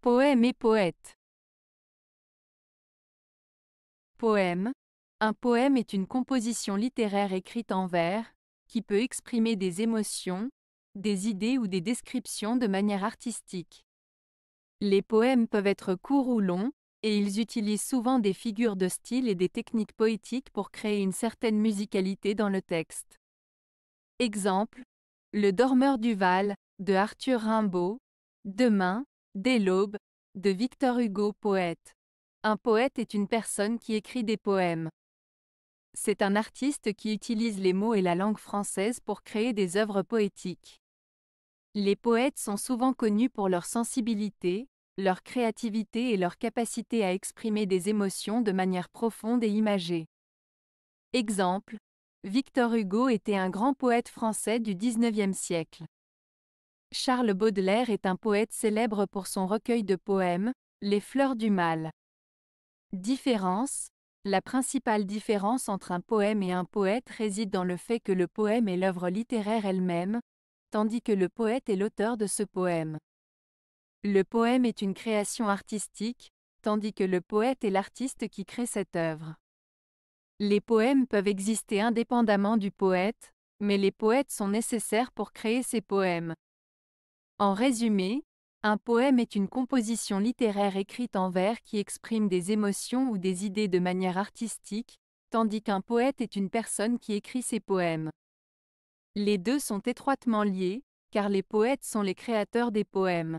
Poème et poète. Poème. Un poème est une composition littéraire écrite en vers, qui peut exprimer des émotions, des idées ou des descriptions de manière artistique. Les poèmes peuvent être courts ou longs, et ils utilisent souvent des figures de style et des techniques poétiques pour créer une certaine musicalité dans le texte. Exemple, Le Dormeur du Val, de Arthur Rimbaud, Demain, Dès l'aube, de Victor Hugo, poète. Un poète est une personne qui écrit des poèmes. C'est un artiste qui utilise les mots et la langue française pour créer des œuvres poétiques. Les poètes sont souvent connus pour leur sensibilité, leur créativité et leur capacité à exprimer des émotions de manière profonde et imagée. Exemple, Victor Hugo était un grand poète français du XIXe siècle. Charles Baudelaire est un poète célèbre pour son recueil de poèmes, Les fleurs du mal. Différence La principale différence entre un poème et un poète réside dans le fait que le poème est l'œuvre littéraire elle-même, tandis que le poète est l'auteur de ce poème. Le poème est une création artistique, tandis que le poète est l'artiste qui crée cette œuvre. Les poèmes peuvent exister indépendamment du poète, mais les poètes sont nécessaires pour créer ces poèmes. En résumé, un poème est une composition littéraire écrite en vers qui exprime des émotions ou des idées de manière artistique, tandis qu'un poète est une personne qui écrit ses poèmes. Les deux sont étroitement liés, car les poètes sont les créateurs des poèmes.